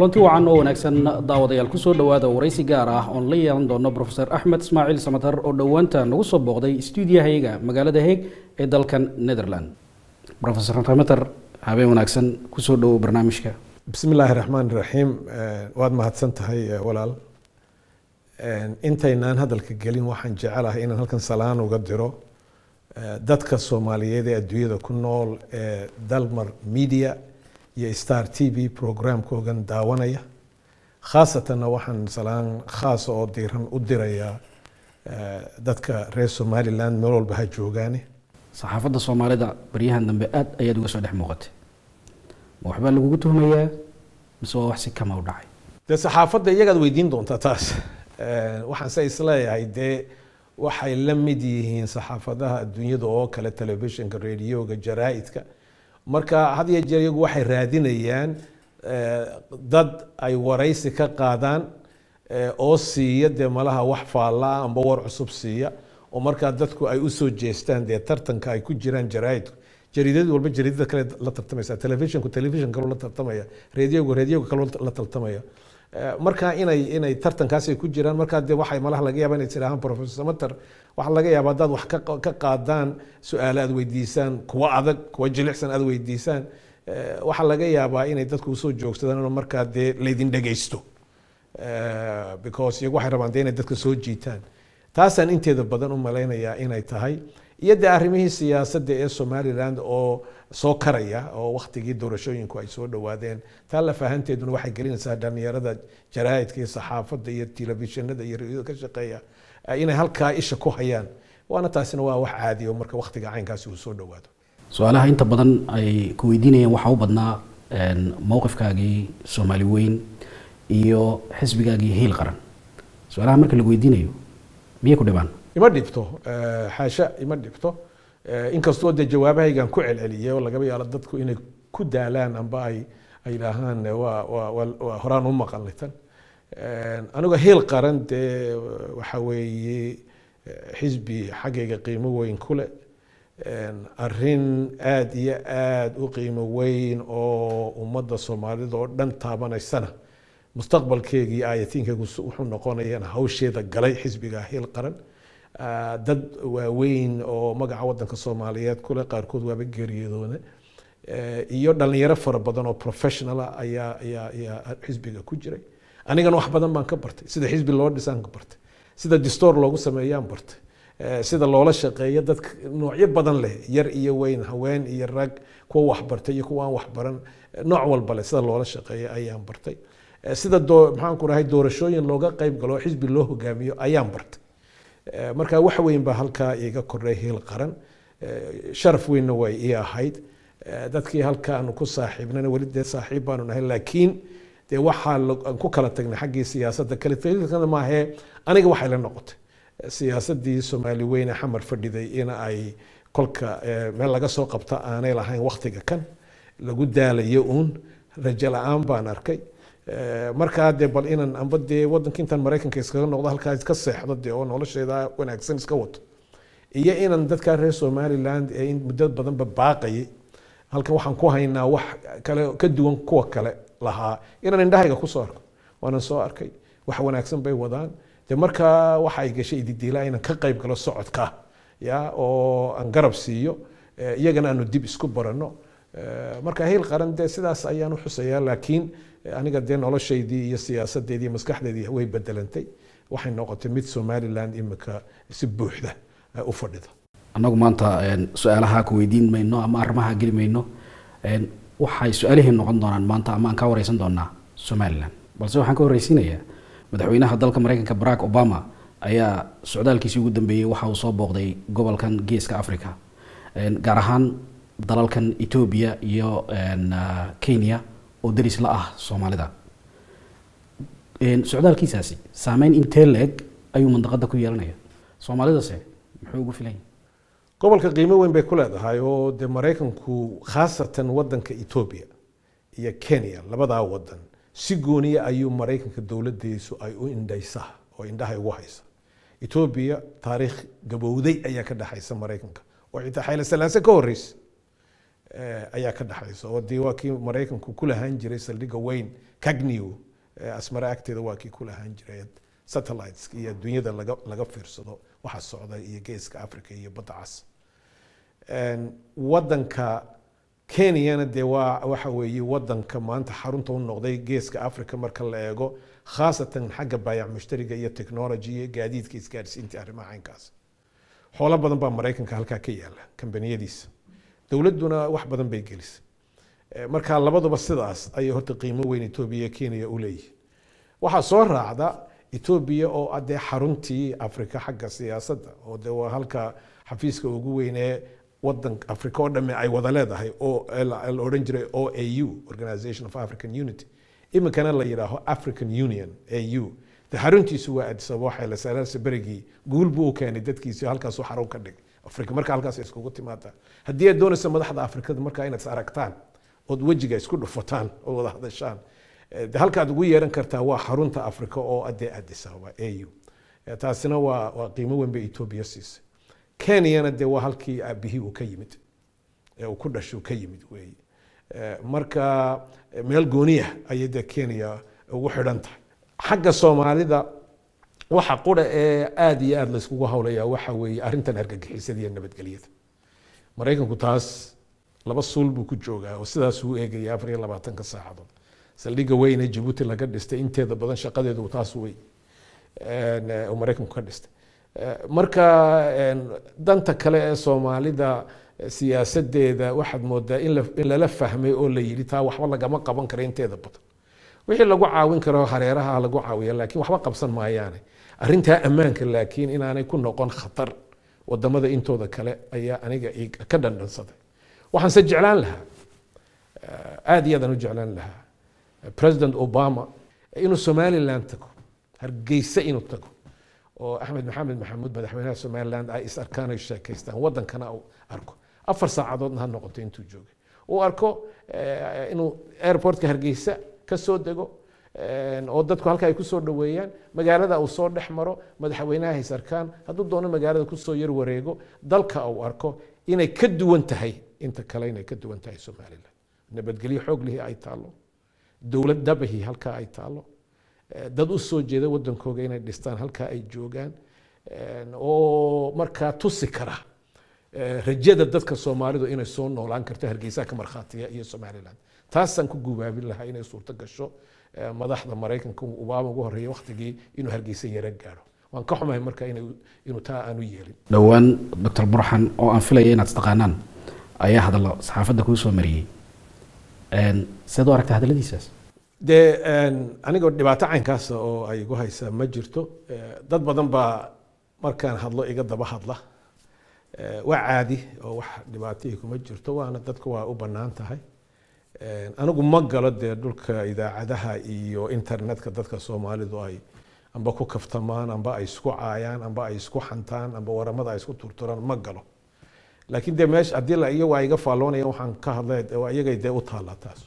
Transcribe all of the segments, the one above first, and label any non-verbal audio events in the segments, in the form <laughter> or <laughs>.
kulanti wacan oo wanaagsan daawadayaal kusoo dhawaada waraysi gaar ah oon la yeelan doono rofeor axmed ismaaciil samatar oo dhowaanta nagu soo booqday stuudiyahayaga magaalada heeg ee dalkan netherland rofeor samatar habeen wanaagsan kusoo dhowow barnaamijka bismi illaahi raxmaan raxiim eh, waad mahadsan tahay eh, walaal eh, intaynaan hadalka gelin waxaan jecelahay inaan halkan salaan uga diro dadka soomaaliyeed ee adduunyada ku nool ee dalmar media iyo star t v programkoogan daawanaya khaasatanna waxaan salaan khaasa oo diiran u dirayaa eh, dadka reer somalilan meel walba ha joogaane saxaafadda soomaalida baryahan dambe aada ayaad uga soo dhex muuqatay ma waxbaa lagugu tuhmayaa mise waa wax si kama u dhacay dee saxaafadda iyagaad weydiin doontaa taas eh, waxaan isleeyahay dee waxay la mid yihiin saxaafadaha adduunyada oo kale telefishinka rediyoga jaraa'idka marka had iyo jeer iyagu waxay raadinayaan eh, dad ay waraysi ka qaadaan eh, oo siiya dee malaha wax faallaa ah amba war cusub siiya oo markaa dadku ay u soo jeestaan dee tartanka ay ku jiraan jaraa'idku jariidad walba jariidada kale la tartamaysa telefishinku telefishin kale la tartamaya reediyogu reediyoga kale la tartamaya markaa inay inay tartankaasay ku jiraan markaa de waxay malaha laga yaaba inay tidhaahaan professor samater waxaa laga yaaba haddaad wax ka qaadaan su-aalo aad weydiisaan kuwa adag kuwa jilicsan aad weydiisaan eh, waxaa laga yaabaa inay dadku usoo joogsadaan inuu markaa dee laydin dhegaysto eh, because iyagu waxay rabaan de inay dadka soo jiitaan taasaan inteeda badan u malaynayaa inay tahay iyo de arrimihii siyaasadda ee somalilan oo soo karaya oo waktigii doorashooyinku ay soo dhawaadeen taa lafahanteeduna waxay gelinaysaa dhalinyarada jaraa'idka iyo saxaafadda iyo telefishinada iyo rayada ka shaqeeya inay halkaa isha ku hayaan waana taasina waa wax caadi oo marka waktiga caynkaasi uu soo dhawaado su-aalaha inta badan ay ku weydiinayeen waxaa u badnaa mowqifkaagii soomaali weyn iyo xisbigaagii hiil qaran su-aalaha marka lagu weydiinayo miyay ku dhibaan ima dhibto eh, xaasha ima dhibto eh, inkastoo dee jawaabahaygan ku celceliyay oo lagaba yaalo dadku inay ku daalaan amba ay ay idhaahaan eh, waa horaan u maqalnay tan aniga heel qaran dee waxa weeye xisbi xaggayga qiimo weyn kule arrin aada iyo aada u qiimo weyn oo ummadda soomaalida oo dhan taabanaysana mustaqbalkeegii aayatiinkaygu wuxuu noqonayaan hawsheeda galay xisbigaa heel qaran dad waaweyn oo magaca wadanka soomaaliyeed kule qaarkood waaba geeriyadooda iyo dhalinyaro fara badan oo professionala ah ayaa ayaa ayaa xisbiga ku jiray anigana wax badan baan ka bartay sida xisbi loo dhisaan ka bartay sida distoor loogu sameeyaan bartay sida loola shaqeeyo dad noocyo badan leh yar iyo weyn haween iyo rag kuwa waxbartay iyo kuwa aan waxbaran nooc walba leh sida loola shaqeeyo ayaan bartay sida maxaan ku rahay doorashooyin looga qayb galo xisbi loo hogaamiyo ayaan bartay Eh, marka wax weyn baa halkaa iga kordhay heel qaran eh, sharaf weynna way ii ahayd eh, dadkii halkaanu ku saaxiibnana weli dee saaxiib baanu nahay laakiin dee waxaa ku kala tagnay xaggii siyaasadda kale taqriirkana maahee aniga waxay la noqotay siyaasaddii soomaali weyne xamar fadhiday in ay kolka meel laga soo qabta aanay lahayn wakhtiga kan lagu daalayo uun rajo la-aan baan arkay markaa de bal inan amba dee wadanka intaan maraykanka iskaga noqdo halkaa iska seexdo dee oo nolosheeda wanaagsan iska wato iyo inan dadkaa reer somaliland ee muddo badanba baaqayay halkan waxaan ku haynaa wax kale ka duwan kuwa kale lahaa inaan indhahayga kusoo arko waanan soo arkay wax wanaagsan bay wadaan de markaa waxa gashay ididiilaa inaan ka qayb galo socodka ya oo aan garab siiyo iyagana aanu dib isku barano marka heel qaran dee sidaas ayaan u xusayaa laakiin aniga dee noloshaydii iyo siyaasadeedii maskaxdeedii way bedelantay waxay noqotay mid somalilan imika si buuxda u fadhida annagu maanta su-aalaha ku weydiin mayno ama arrimaha geli mayno waxay su-aalihii noqon doonaan maanta ama aan ka wareysan doonaa somalilan balse waxaan ka wareysiinayaa madaxweynaha dalka mareykanka barack obama ayaa socdaalkiisii ugu dambeeyey waxa uu soo booqday gobolkan geeska africa gaar ahaan dalalkan etoobiya iyo kenya oo daris la ah soomaalida socdaalkiisaasi saameyn intee la-eg ayuu mandaqada ku yeelanaya soomaalidase muxuu ugu filan filanya gobolka qiimo weyn bay ku leedahay oo dee maraykanku khaasatan wadanka etoobiya iyo kenya labadaa waddan si gooniya ayuu maraykanka dowladdiisu ay u indhaysa oo indhaha ugu haysa etoobiya taariikh gabowday ayaa ka dhexaysa maraykanka oo xitaa xayla salaase ka horreysa Eh, ayaa ka dhexaysa oo dee waa kii maraykanku ku lahaan jiray saldhigga weyn cagnew eh, asmare agteeda waa kii ku lahaan jiray satellites iyo adduunyada laga laga fiirsado waxa socda iyo geeska africa iyo badda cas wadanka kenyana dee waa waxa weeye wadanka maanta xarunta u noqday geeska africa marka la eego khaasatan xagga baayac mushtariga iyo technology iyo gaadiidka isgaadhsiinta arrimaha caynkaas xoolo badan baa maraykanka halkaa ka yaala kambaniyadiisa dowladduna wax badan bay gelisay eh, markaa labaduba sidaas ayay horta qiimo weyn etoobiya kenya u leeyihin waxaa soo raacda etoobiya oo adee ah xaruntii afrika xagga siyaasadda oo de waa halka xafiiska ugu weynee wadan africa oo dhamme ay wada leedahay oo la odhan jiray o a u organization of african unity iminkana la yidhaaho african union a u de xaruntiisu waa adisaba waxay la berigii guul buu u keenay dadkiisi halkaasuu xarun ka dhigay afrika marka halkaas iskugu timaadaan haddii aad doonayso madaxda afrikada markaa inaad is aragtaan ood wejiga isku dhufataan ood wada hadashaan eh, halkaad ugu yeeran kartaa waa xarunta afrika oo adee addis ababa au eh, taasina waa waa qiimo weyn bay etoobiya siisay kenyana dee waa halkii aabihii uu ka yimid ee uu ku dhashay uu ka yimid weeye eh, marka meel gooniya ayay dee kenya ugu xidhan tahay xagga soomaalida waxa qura ee aada iyo aada layskugu hawlaya waxa weeye arrintan argagixisada nabadgelyada maraykanku taas laba suul buu ku joogaa oo sidaasuu eegaya afar iyo labaatanka saacadood saldhiga weyne jabuuti laga dhistay inteeda badan shaqadeedu taas wey maraykanku ka dhistay marka danta kale ee soomaalida siyaasadeeda waxaad moodaa in lala fahmay oo la yidhi taa waxba lagama qaban karo inteeda badan wixii lagu caawin karo hareeraha lagu caawiya laakiin waxba qabsan maayaane arintaa ammaanka laakiin inaanay ku noqon khatar wadamada intooda kale ayaa aniga ka dhandhansaday waxaanse jeclaan lahaa eh, aada iyo aadaan u jeclaan lahaa eh, president obama eh, inuu somalilan tago hargeysa inuu tago oo axmed maxamed maxamuud madaxweynaha somalilan ay is arkaan ay sheekaystaan wadankana uu arko afar saacadoodna ha noqoto intuu joogay uu arko inuu airportka hargeysa ka soo dego oo dadku halka ay kusoo dhaweeyaan magaalada uu soo dhex maro madaxweynahay sarkaan hadduu doono magaalada kusoo yar wareego dalka uu arko inay ka duwan tahay inta kale inay ka duwan tahay somalilan nabadgelyo xoog lihii ay taalo dowlad dabahii halkaa ay taalo eh, dad u soo jeeda wadankooga inay dhistaan halkaa ay joogaan oo markaa tusi kara eh, rajada dadka soomaalidu inay soo noolaan karto hargeysa ka markhaatiga iyo somalilan taasaan ku gubaabin lahaa inay suurto gasho madaxda maraykanka obama ugu horeeyay wakhtigii inuu hargeysa yara gaadho waan ka xumahay marka inuu taa aanu yeelin dhowaan doctor burxan oo aan filaya inaad istaqaanaan ayaa hadallo saxaafadda kuu soo mariyey seed u aragta hadalladiisaas dee anigoo dhibaato caynkaasa ah oo ay igu haysaa ma jirto dad badan baa markaan hadlo iga daba hadla waa caadi oo wax dhibaatihii kuma jirto waana dadku waa u bannaan tahay anigu ma galo dee dhulka idaacadaha iyo internetka dadka soomaalidu ay amba ku kaftamaan amba ay isku caayaan amba ay isku xantaan amba waramada ay isku turturaan ma galo laakiin dee meesha haddii iyagoo ay iga faalloonayaan waxaan ka hadlay iyagay dee u taallaa taas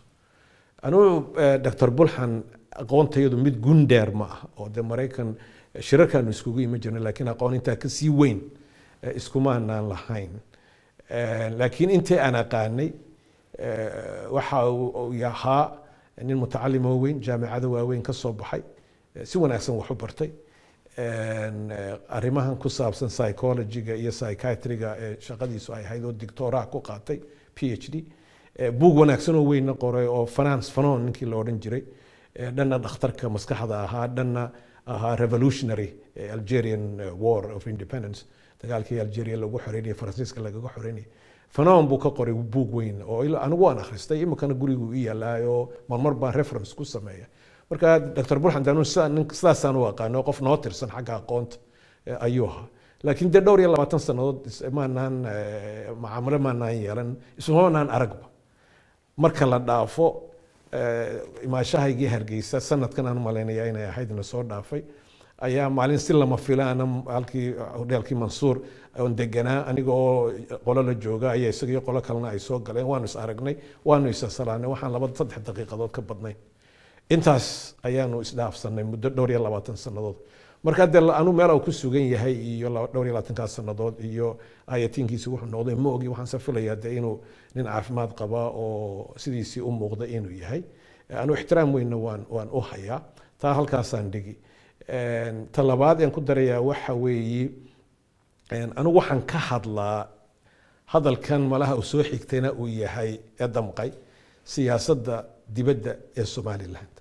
anugu e, doctor bulxan aqoontayadu mid gundheer ma ah oo dee maraykan e, shirarkaanu iskugu iman jirna laakiin aqoon intaa ka weyn e, iskumaanaan lahayn laakiin intii aan aqaanay Eh, waxa uu ahaa nin mutacalim oo weyn jaamicado waaweyn kasoo soo baxay eh, si wanaagsan wax u bartay eh, arrimahan ku saabsan psychologiga iyo psychiatriga ee shaqadiisu ay ahayd oo dictoraa ku qaatay p h d buug wanaagsan oo weynna qoray oo finance fanon ninkii la odhan jiray dhanna dhakhtarka maskaxda ahaa dhanna ahaa revolutionary algerian war of independence dagaalkii algeria lagu xoreynayay faransiiska lagaga xoreynayay fanon buu ka qoray buug weyn oo anigu waan akhristay imikana gurigu i yaalaayoo marmar baan reference ku sameeya marka dr burxan danuun sidaasaan u aqaano qof noo tirsan xagga aqoonta ayuu ahaa laakiin dee dhowr iyo labaatan sannadood maanaan macaamilo maanaan yeelan ismaanaan aragba marka la dhaafo imaashahaygii hargeysa sanadkan aan umalaynayaa inay ahayd soo dhaafay ayaa maalin si lama filaana ah halkii hodheelkii uh, mansuur oon deganaa aniga oo qolo la jooga ayaa isagaiyo qolo kalena ay soo galeen waanu is aragnay waanu isasalaanay waxaan laba saddex daqiiqadood ka badnayn intaas ayaanu isdhaafsanay muddo dhowr iyo labaatan sannadood markaa dee anuu meel ku sugan yahay iyo dhowr iyo labaatankaas sannadood iyo ayatiinkiisi wuxuu noqday ma ogi waxaanse filayaa dee inuu nin caafimaad qabaa oo sidiisii u muuqda inuu yahay anuu ixtiraam weyna waan waan u hayaa taa halkaasaan dhigi talabaad aan ku darayaa waxa weeye anigu waxaan ka hadlaa hadalkan malaha uu soo xigtayna uu yahay ee damqay siyaasadda dibadda ee somaliland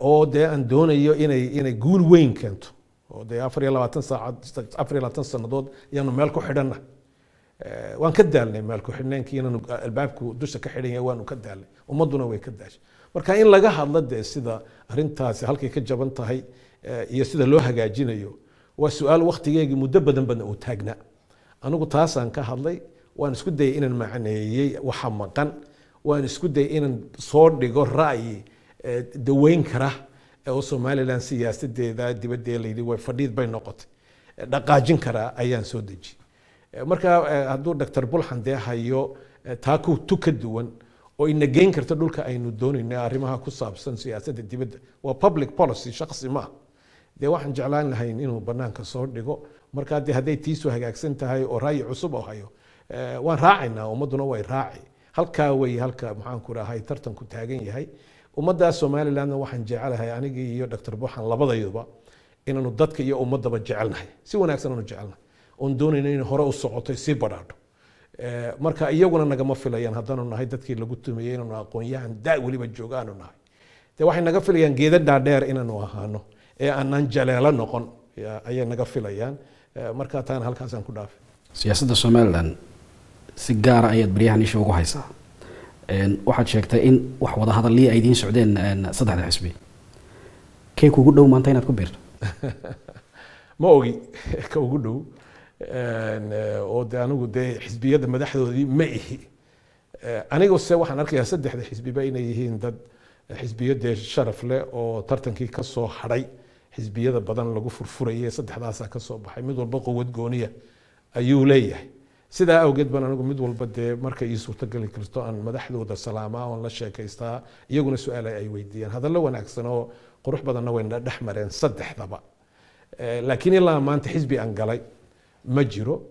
oo dee aan doonayo inay inay guul weyn keento oo dee afar iyo labaatan saacad afar iyo labaatan sannadood ayaanu meel ku xidhanna waan ka daalnay meel ku xidhnaankii inaanu albaabku dusha ka xidhan yahay waanu ka daalnay ummadduna way ka daashay marka in laga hadla dee sida arintaasi halkay ka jaban tahay eh, iyo sida loo hagaajinayo waa su-aal wakhtigeygii muddo badan badan oo taagna anigu taasaan ka hadlay waan isku dayay inaan macneeyey waxa maqan waan isku dayay inaan soo dhigo ra'yi eh, daweyn kara eh, oo somalilan siyaasadeeda dibadeelayd way fadhiid bay noqotay dhaqaajin karaa ayaan soo dejiyey marka hadduu dr bulxan dee hayo taa ku ka duwan oo ina geyn karto dhulka aynu doonayna arrimaha ku saabsan siyaasadda dibadda waa public policy shaqsi maaha dee waxaan jeclaan lahayn inuu banaanka soo dhigo markaa dee hadday tiisu hagaagsan tahay oo raayi cusub oo hayo eh, waan raacaynaa ummadduna way raaci halkaa wey halka maxaanku rahay tartanku taagan yahay ummaddaa somalilandna waxaan jecelahay anigii iyo dr boxan labadayduba inaanu dadka iyo ummadaba jecelnahay si wanaagsan aanu jecelnahay oon doonayno in hore u socoto sii badhaadho Eh, marka iyaguna nagama filayaan haddaanu nahay dadkii lagu tumiyey inaanu aqoon-yahan weliba jooga aanu nahay de waxay naga filayaan geeda dhaadheer inaanu ahaano ee aanaan jaleelo noqon ayay naga filayaan eh, marka taana halkaasaan ku dhaafay siyaasadda somalilan si gaara ah ayaad baryahan isha ugu haysaa waxaad sheegtay in wax wada ay idiin socdeen saddexda xisbi kee kuugu dhow maanta inaad ku biirto <laughs> ma ogi <laughs> ka ugu dhow Eh, oo de anigu dee xisbiyadda madaxdoodii ma ihi eh, anigu se waxaan arkayaa saddexda xisbiba inay yihiin dad eh, xisbiyo dee sharaf leh oo tartankii ka hadhay xisbiyada badan lagu furfurayay saddexdaasaa ka baxay mid walba qowad gooniya ayuu leeyahay sidaa awgeed baan anigu mid walba dee markay ii suurtogeli karto aan madaxdooda salaamaa oon la sheekaystaa iyaguna su-aala ay weydiiyaan hadallo wanaagsan oo qurux badanna wayna dhex mareen saddexdaba laakiin ilaa maanta xisbi aan galay ma jiro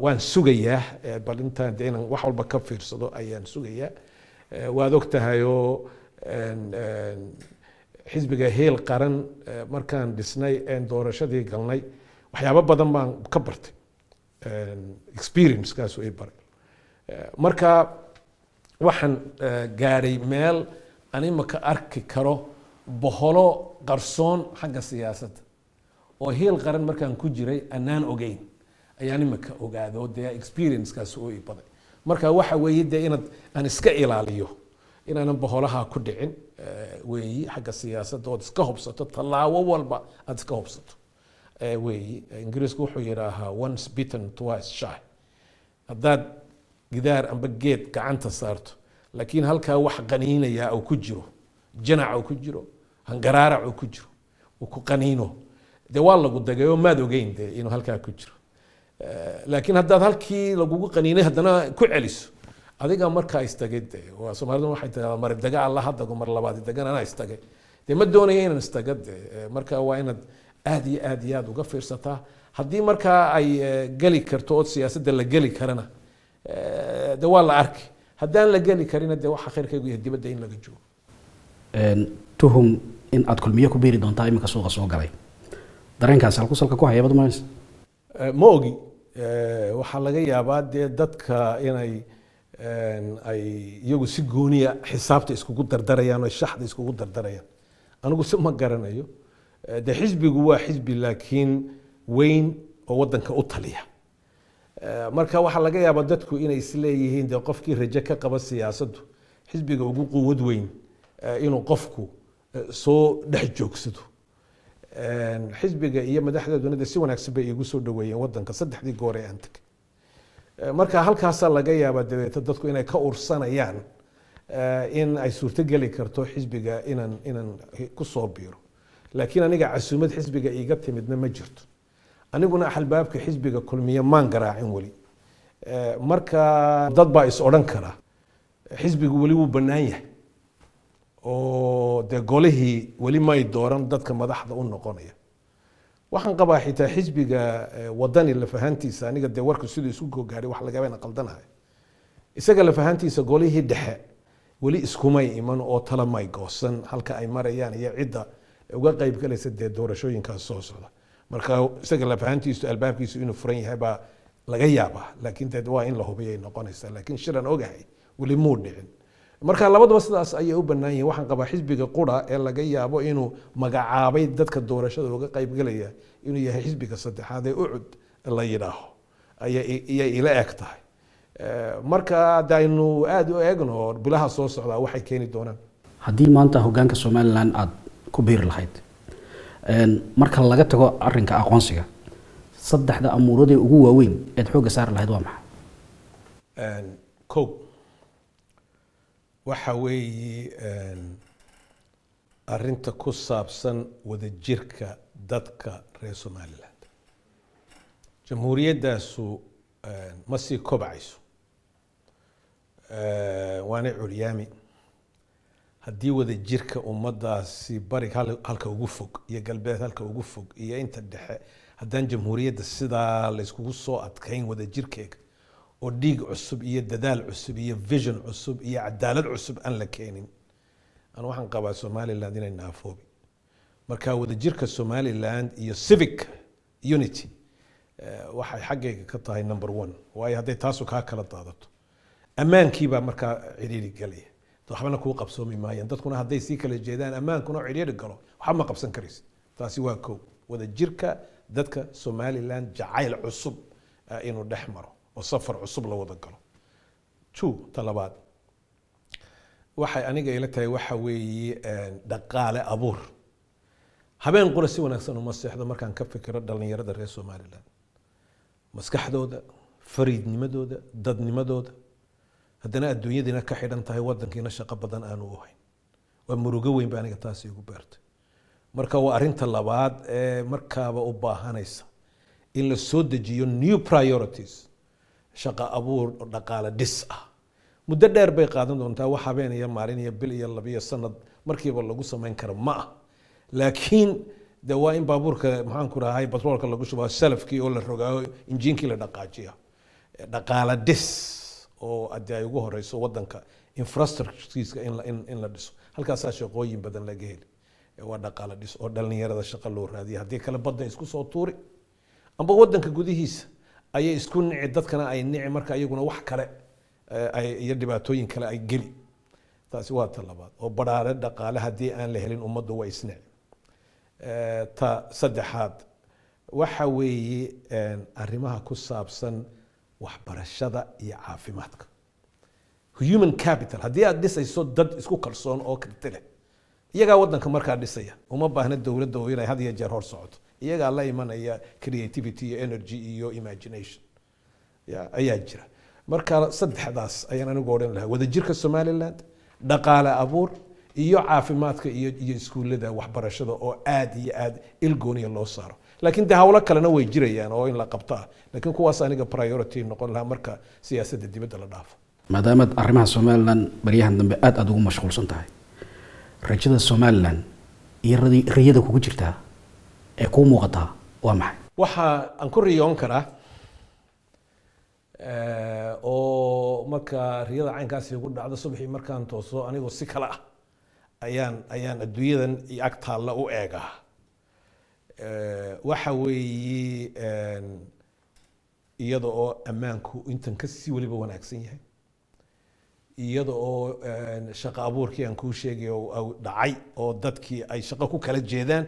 waan sugayaa bal intaan de inaan wax walba ka fiirsado ayaan sugayaa waad og tahay oo xisbiga heel qaran markaan dhisnay een doorashadii galnay waxyaabo badan baan ka bartay experience-kaasu ay baray marka waxaan gaadhay meel an arki karo boholo qarsoon xagga siyaasadda oo heel qaran markaan ku jiray anaan ogeyn ayaan imika ogaado dee experiencekaas oo ibaday marka waxa weeye dee inaad aan iska ilaaliyo inaanan boholaha ku dhicin eh, weeyi xagga siyaasadda ood iska hubsato tallaabo walba aad iska hubsato eh, weeyi ingiriisku wuxuu yidhaahaa once bitten twice shy haddaad gidaar amba geed gacanta saarto laakiin halkaa wax qaniinayaa oo ku jiro janac oo ku jiro hangaraarac oo ku jiro ku qaniino de waa lagu dagay oo maad ogeyn de inuu halkaa ku jiro eh, laakiin haddaad halkii lagugu qaniinay haddana ku celiso adiga markaa istagay de waa soomaalida waxay tiahdaa mar daga alla ha mar labaad dagan anaa istagay dee ma doonaya inaan istaga de eh, marka waa inaad aad iyo aad iyo aad uga fiirsataa haddii markaa ay eh, geli karto oo siyaasadda la geli karana de waa la arki haddaan la geli karina dee waxa khayrkaygu yahay dibadda in laga joogo tuhum in aad kulmiyo ku biiri doontaa iminka suuqa soo galay dareenkaasi halkusalka ku haya badmays ma ogi waxaa laga yaabaa dee dadka inay ay iyagu si gooniya xisaabta iskugu dardarayaan oo shaxda iskugu dardarayaan anigu si ma garanayo eh, dee xisbigu waa xisbi laakiin weyn oo waddanka u taliya eh, marka waxaa laga yaabaa dadku inay isleeyihiin dee qofkii raje ka qaba siyaasaddu xisbiga ugu quwad weyn eh, inuu qofku soo dhex joogsado xisbiga iyo madaxda dunida si wanaagsan bay igu soo dhaweeyeen wadanka saddexdii goor ee aan tegay marka halkaasaa laga yaabaa dabeeto dadku inay ka ursanayaan in ay suurtogeli karto xisbiga inaan inaan kusoo biiro laakiin aniga casuumad xisbiga iiga timidna ma jirto aniguna axalbaabka xisbiga kulmiye maan garaacin weli marka dad baa is odhan karaa xisbigu weli wuu bannaan yahay oo dee golihii weli may dooran dadka madaxda u noqonaya waxaan qabaa xitaa xisbiga eh, wadani lafahantiisa aniga dee warka siduu isku kogaahay wax lagaba qaldanahay isaga lafahantiisa golihii dhexe weli iskumay iman oo tala may goosan halka ay marayaan iyo cidda uga qayb galaysa dee doorashooyinkaas soo socda marka isaga lafahantiisu albaabkiisu inuu furan yahay baa laga yaabaa laakiin dee waa in la hubiya ay laakiin shiran ogahay weli muu dhicin marka labadaba sidaas ayay u banaan yihin waxaan qabaa xisbiga qura ee laga yaabo inuu magacaabay dadka doorashada uga qaybgelaya inuu yahay xisbiga saddexaad ee ucud la yidhaaho ayay ila eg tahay eh, marka hadaynu aada u eegno bilaha soo socdaa waxay keeni doonaan haddii maanta hogaanka somalilan aada ku biiri lahayd marka laga tago arinka aqoonsiga saddexda amuuradee ugu waaweyn eed xooga saari lahayd waa maxay ko waxa weeye arrinta ku saabsan wadajirka dadka reer somaliland jamhuuriyaddaasu ma sii kobacayso waana culyaami haddii wadajirka ummaddaasi barig halka ugu fog iyo galbeed halka ugu fog iyo inta dhexe haddaan jamhuuriyadda sidaa layskugu soo adkayn wadajirkeega oo dhiig cusub iyo dadaal cusub iyo vision cusub iyo cadaalad cusub aan la keenin aan waxaan qabaa somaliland inay naafoobi marka wadajirka somaliland iyo civic unity eh, waxay xaggayga ka tahay number one waayo hadday taasu kaa kala daadato ammaankiibaa markaa cidhiiri gelaya waxbana kuu qabsoomi maayaan dadkuna hadday sii kala jeedaan ammaankuna oo galo waxba ma qabsan karaysid taasi waa kow wadajirka dadka somaliland jacayl cusub eh, inuu dhex maro oo safar cusub la wada galo two ta waxay aniga ila tahay waxa weeye dhaqaale abuur habeen qura si wanaagsan uma seexdo markaan ka fikiro dhallinyarada reer somalilan maskaxdooda fariidnimadooda dadnimadooda haddana adduunyadiina ka xidhan tahay wadankiina shaqo badan aanu u waa murugo weyn ba aniga taasi igu beertay marka waa arinta labaad ee markaaba u baahanaysa in la soo dejiyo new priorities shaqo abuur dhaqaale dhis ah muddo dheer bay qaadan doontaa wax habeen iyo maalin iyo bil iyo labiyo sanad markiiba lagu samayn karo ma ah laakiin de waa in baabuurka maxaanku rahay batroolka lagu shubaa salafkii oo la rogaayo injiinkii la dhaqaajiya dhaqaale dhis oo ade ugu horeyso wadanka infrastructureska in la dhiso halkaasaa shaqooyin badan laga heli waa dhaqaale dhis oo dhalinyarada shaqo loo raadiya haddii kale badda isku soo tuuri amba wadanka gudihiisa ayay isku nici dadkana ay nici marka iyaguna wax kale eh, iyo dhibaatooyin kale ay geli taasi waa ta labaad oo baraare dhaqaale haddii aan la helin ummaddu waa isnici eh, ta saddexaad waxa weeye arrimaha ku saabsan waxbarashada iyo caafimaadka human capital haddii aad dhisayso dad isku kalsoon oo karti iyagaa waddanka markaa dhisaya uma baahna dowladda oo inay had iyo jeer hor socoto iyagaa la imanaya creativity iyo energy iyo imagination ya ayaa jira marka saddexdaas ayaan anigu odhan lahaa wadajirka somaliland dhaqaale abuur iyo caafimaadka iyo iyo iskuullada waxbarashada oo aada iyo aada ilgooniya loo saaro laakiin de hawlo kalena way jirayaan oo in la qabtaa ah. laakiin kuwaas aniga priority noqon lahaa marka siyaasadda dibadda la dhaafo maadaamaad arrimaha somalilan baryahan dambe aada aada ugu mashquulsan tahay rajada somalilan iyo riyada kugu jirtaa ee kuu muuqataa waa maxay waxa aan ku riyoon karaa oo marka riyada caynkaasi igu dhacda subaxii markaan tooso anigoo si kale ah ayaan ayaan adduunyadan iyo agtaalla u eegaa waxa weeyi iyada oo ammaanku intan ka si weliba wanaagsan yahay iyada oo shaqo abuurkii aan kuu sheegay dhacay oo dadkii ay shaqo ku kala jeedaan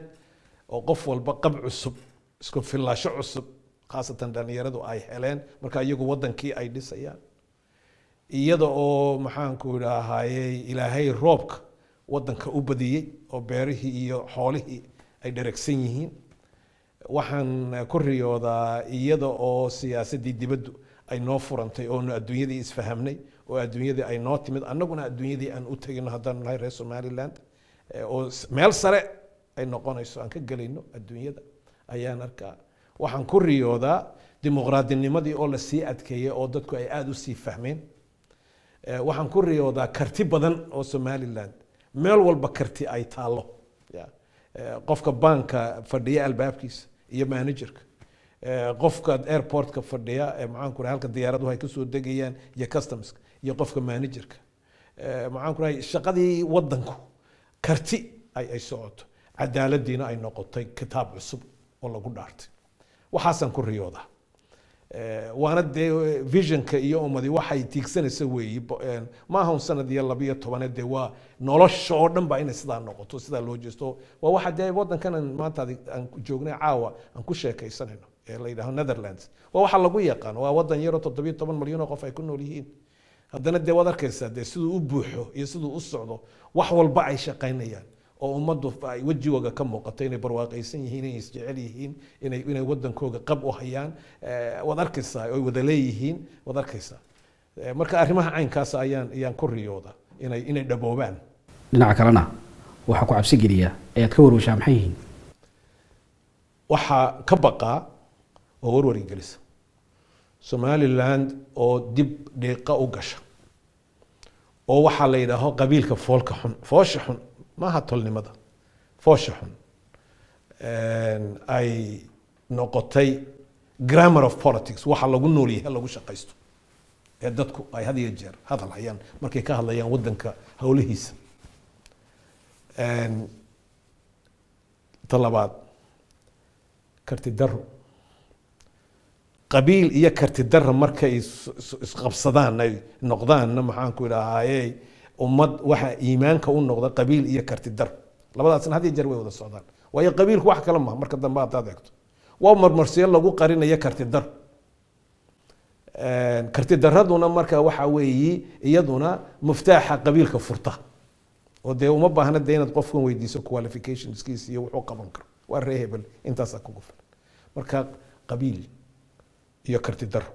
oo qof walba qab cusub isku filaasho cusub khaasatan dhallinyaradu ay heleen marka iyagu waddankii ay dhisayaan iyada oo maxaanku idhaahayey ilaahay roobka waddanka u badiyey oo beerihii iyo xoolihii ay dheragsan yihiin waxaan ku riyoodaa iyada oo siyaasaddii dibaddu ay noo furantay oonu adduunyadii isfahamnay oo adduunyadii ay noo timid annaguna adduunyadii aan u tegino haddaan nahay reer somaliland oo meel sare ay noqonayso aan ka gelayno adduunyada ayaan arkaa waxaan ku riyoodaa dimuqraadinimadii oo lasii adkeeyey oo dadku ay aada usii fahmeen eh, waxaan ku riyoodaa karti badan oo somalilan meel walba karti ay taallo eh, qofka baanka fadhiya albaabkiisa iyo managerka eh, qofka airportka fadhiya maxaanku rahay halka diyaaraduhu ay kasoo degayaan iyo customska iyo qofka managerka maxaanku shaqadii waddanku karti ay ay socoto cadaaladdiina ay noqotay kitaab cusub oo lagu dhaartay waxaasaan ku riyoodaa eh, waana dee eh, visionka iyo umadi waxay tiigsanaysa weeyi eh, maaha un sanad iyo labiyo tobane dee waa nolosha oo dhan ba inay sidaa noqoto sidaa loo jeesto waa waxa dee waddankan maanta aan joognay caawa aan ku sheekaysanayno ee la yidhahdo netherlands waa waxa lagu yaqaan waa waddan yaroo toddobiyo toban malyan oo qof ay ku nool yihiin haddana dee waad arkaysaa dee siduu u buuxo iyo siduu u socdo wax walba ay shaqaynayaan oo ummaddu ay wejigooga ka muuqato inay barwaaqaysan yihiin inay isjecel yihiin inay inay waddankooga qab u hayaan eh, waad arkaysaa oy wada leeyihiin waad arkaysaa eh, marka arrimaha caynkaas ayaan ayaan ku riyooda inay inay dhaboobaan dhinaca kalena waxaa ku cabsi geliya ayaad ka warwashaa maxay yihiin waxaa ka baqaa oo warwar ingelisa somaliland oo dib dhiiqa u gasha oo waxaa la yidhaaho qabiilka foolka xun foosha xun maaha tolnimada foosha xun ay noqotay grammar of politics waxa lagu noolyahay lagu shaqaysto ee dadku ay had iyo jeer hadal hayaan markay ka hadlayaan waddanka howlihiisa ta labaad karti daro qabiil iyo karti daro markay isqabsadaan ay noqdaanna maxaanku ku ummad waxaa iimaanka u noqda qabiil iyo kartidar labadaasna had jeer way wada socdaan waayo qabiilku wax kale maha marka dambe hadaad eegto waa marmarsiyo lagu qarinayo kartidar kartidaraduna marka waxa weeye iyaduna muftaaxa qabiilka furta oo dee uma baahna dee inaad qofkan weydiiso qualificationskiis iyo wuxuu qaban karo waa reehebel intaasaa kugu filan marka qabiil iyo kartidaro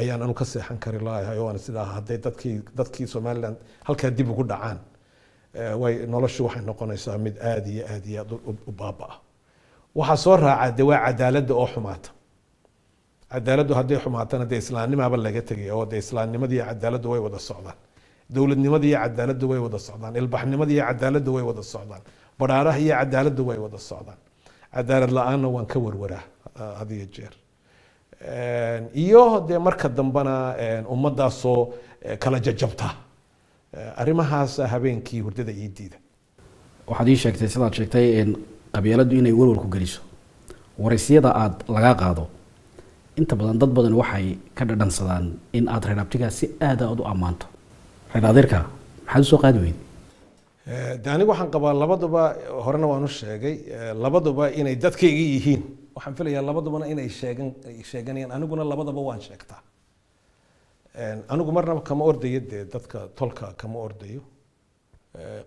ayaan anu ka seexan kari laahay waana sidaa hadday dadkii dadkii somalilan halkaa dib ugu dhacaan way noloshu waxay noqonaysaa mid aada iyo aada iyo aada u baaba-a waxaa soo raacaa de waa cadaaladda oo xumaata cadaaladdu hadday xumaatana dee islaamnimaaba laga tegaya oo dee islaamnimada iyo cadaaladdu way wada socdaan dowladnimada iyo cadaaladdu way wada socdaan ilbaxnimada iyo cadaaladdu way wada socdaan badhaaraha iyo cadaaladdu way wada socdaan cadaalad la-aanna waan ka warwaraa had ah, iyo jeer iyo dee marka dambena ummadaasoo eh, kala jajabta eh, arrimahaas habeenkii hurdada ii diida waxaad ii sheegtay sidaad sheegtay qabyaaladdu inay warwarku geliso waraysyada aad lagaa qaado inta badan dad badan waxay ka dhadhansadaan in aad reer abtigaa si aada aada u ammaanto reer adeerka maxaad u qaadi weyday eh, de anigu waxaan qabaa labaduba horena waanu sheegay labaduba inay dadkayga yihiin waxaan filayaa labadabana inay sheegan sheeganayaan aniguna labadaba waan sheegtaa anigu marnaba kama ordayo dee dadka tolka kama ordayo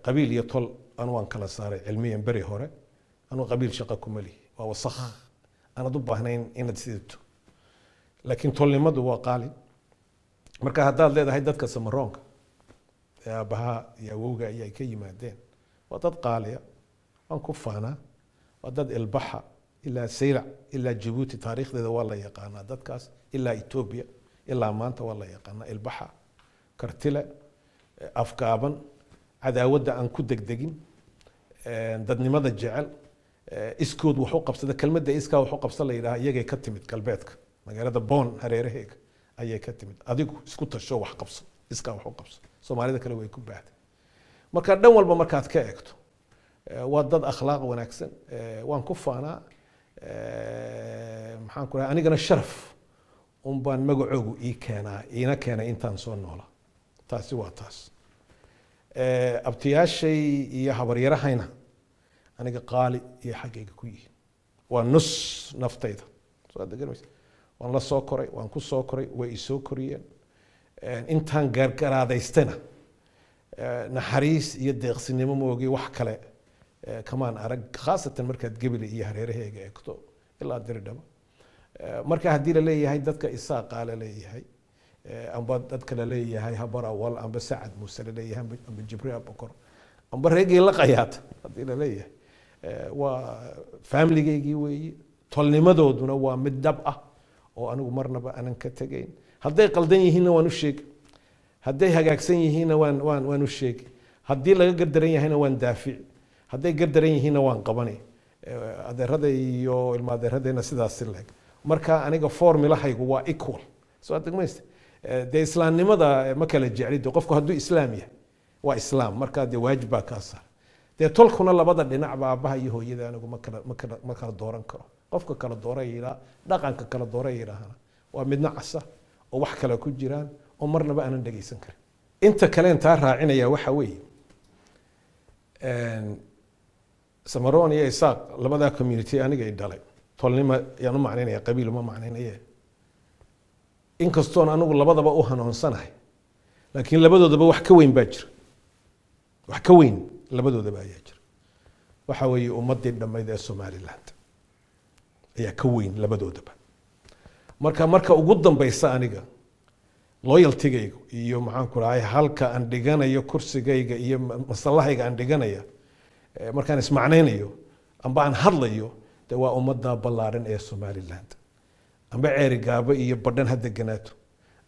qabiil iyo tol anu waan kala saaray cilmiyan beri hore anuu qabiil shaqa kuma lihi waa wasakh ah. aanad u baahnayn inaad sidato laakiin tolnimadu waa qaalin marka haddaad leedahay dadka samaroonka ee aabbahaa iyo awowga ayaa ka yimaadeen waa dad qaaliya waan ku faanaa waa dad ilbaxa ilaa saylac ilaa jabuuti taariikhdeeda waa la yaqaanaa dadkaas ilaa etoobiya ilaa maanta waa la yaqaanaa ilbaxa kartile eh, afgaaban cadaawadda aan ku degdegin eh, dadnimada jecel eh, iskood wax u qabsada kelmadda iskaa wax u qabsa la yidhaha iyagay ka timid galbeedka magaalada boon hareeraheega ayay ka timid adigu isku tasho wax qabso iskaa wax u qabso soomaalida kale way ku baahday marka dhan walba markaad ka eegto waa dad akhlaaq wanaagsan waan ku faanaa Ehm, maxaan ku rahay anigana sharaf unbaan magacoogu ii keenaa iina keenay intaan soo noola taasi waa taas ehm, abtiyaashay iyo habaryarahayna aniga qaali iyo xaggayga ku yihiin waa nus naftayda soadeganmaysa waan la soo koray waan ku soo koray way i soo koriyeen ehm, intaan gaargaraadaystana naxariis iyo deeqsinimo moogi wax kale kamaan eh, arag khaasatan markaad gebile iyo hareeraheega eegto ilaa diridhaba eh, marka haddii laleeyahay dadka isaaqa laleeyahay eh, amba dadka laleeyahay habarawal amba sacad muuse laleeyahay amba jibriil abakor amba reegii la qayaata haddii laleeyahay waa faamiligeygii weeye tolnimadooduna waa mid dhab ah oo anigu marnaba aanan ka tegayn hadday qaldan yihiinna waan u sheegi hadday hagaagsan yihiinna waan waan waan u sheegi haddii laga gardaran yahayna waan daafici hadday gar daran yihiinna waan qabane eh, adeerada iyo ilma adeeradeena sidaas marka aniga formulahaygu waa equal soo degmaysta eh, dee islaamnimada eh, ma kala jeclid qofku hadduu islaam yahay waa islaam markaa dee waajib baa kaa saar dee tolkuna labada dhinacba aabbaha iyo hooyada anigu ma kala dooran karo qofka kala doorayidhaa dhaqanka kala doorayidhaahana waa midna casa oo wax kale ku jiraan oo marnaba aanan dhegaysan karin inta kaleen taa raacinaya waxa weeye samaron iyo isaaq labadaa community aniga i dhalay tolnima yaan u macnaynaya qabiil uma macnaynaye inkastoon anigu labadaba u hanoonsanahay laakiin labadoodaba wax ka weyn baa jira wax ka weyn labadoodaba ayaa jira waxa weeye ummadii dhammayd ee somaliland ayaa ka weyn labadoodaba marka marka ugu dambaysa aniga loyaltigayga iyo maxaan ku dhahay halka aan dhiganayo kursigayga iyo masalahayga aan dhiganaya Eh, markaan ismacnaynayo amba aan hadlayo de waa ummadda ballaaran ee somalilan amba ceeri gaabo iyo badhan ha deganaato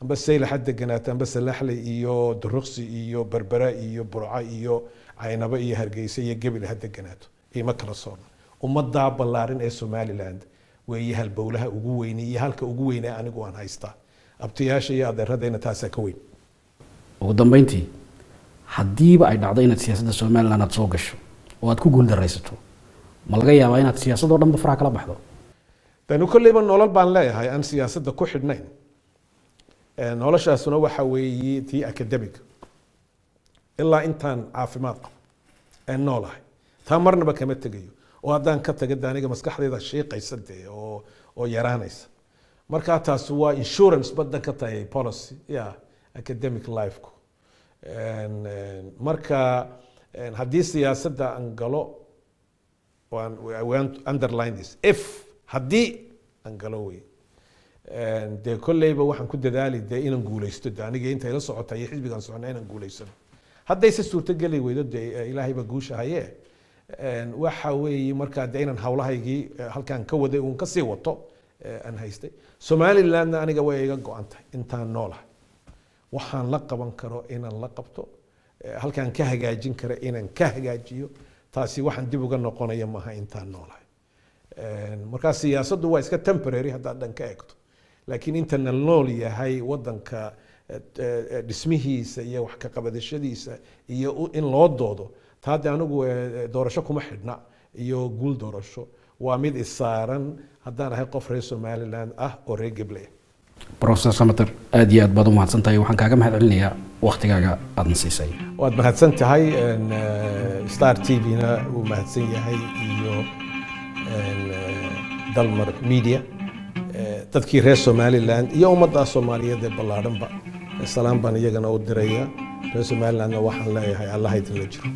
amba sayla ha deganaato amba salaaxle iyo duruqsi iyo berbera iyo burco iyo caynabo iyo hargeysa iyo gebil ha deganaato ima kala soona ummadda ballaaran ee somalilan weeye halbowlaha ugu weyne iyo halka ugu weyne anigu aan haystaa abtiyaasha iyo adeeradayna taasaa ka weyn ugu dambeyntii haddiiba ay dhacdo inaad siyaasadda somalilan aada soo gasho oo aad ku guuldaraysato ma laga yaabaa inaad siyaasadoo dhanba faraha kala baxdo danu kolleyba nolol baan leeyahay aan siyaasadda ku xidhnayn noloshaasuna waxa weeye tii academiga ilaa intaan caafimaad qabo ee noolahay taa marnaba kama tegayo oo haddaan ka taga aniga maskaxdayda shiiqaysa dee oo oo yaraanaysa markaa taasi waa insurance badan ka tahay policy ya academic life-ku marka haddii siyaasadda aan galo underlinethis if haddii aan galo wey dee kolleyba waxaan ku dadaali dee inaan guuleysto de aniga inta ila socota iyo xisbigaan socona inaan guuleysano haddayse suurtogeli weydo dee e, ilaahaybaa guusha haye waxa weeye markaa dee inaan hawlahaygii e, halkaan ka waday uun kasii wato e, aan haystay somalilandna aniga way iga go-an tahay intaan noolaha waxaan la qaban karo inaan la qabto Eh, halkaan ka hagaajin kara inaan ka hagaajiyo taasi waxaan dib uga noqonaya maaha intaan noolahay markaa siyaasaddu waa iska temporary haddaad dhan ka egto laakiin inta na nool yahay wadanka eh, eh, dhismihiisa iyo wax ka qabadashadiisa iyo in loo doodo taade anigu doorasho kuma xidhna iyo guul doorasho waa mid isaaran haddaan ahay qof reer somaliland ah oo reer geble rofesor samater aad iyo aad baad umahadsantahay waxaan kaaga mahad celinayaa waktigaaga aadna siisay waad mahadsan tahay eh, star t v-na wuu mahadsan yahay iyo eh, dalmar media eh, dadkii reer somalilan iyo ummaddaa soomaaliyeed ballaadhanba salaam baan iyagana u diraya reer somalilandna waxaan leeyahay allaha idinla jiro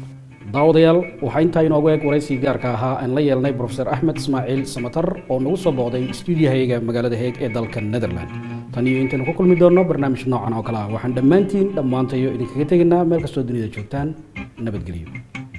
daawadayaal waxaa intaa inoogu eeg waraysi gaarka ahaa aan la yeelnay brofeor axmed ismaaciil samatar oo nagu soo booday stuudiyahayaga magaalada heeg ee dalka netherland tan iyo intaynu ku kulmi doonno barnaamij noocan oo kale ah waxaan dhammaantiin dhammaantayo idinkaga tegaynaa meel kastoo dunida joogtaan nabadgelyo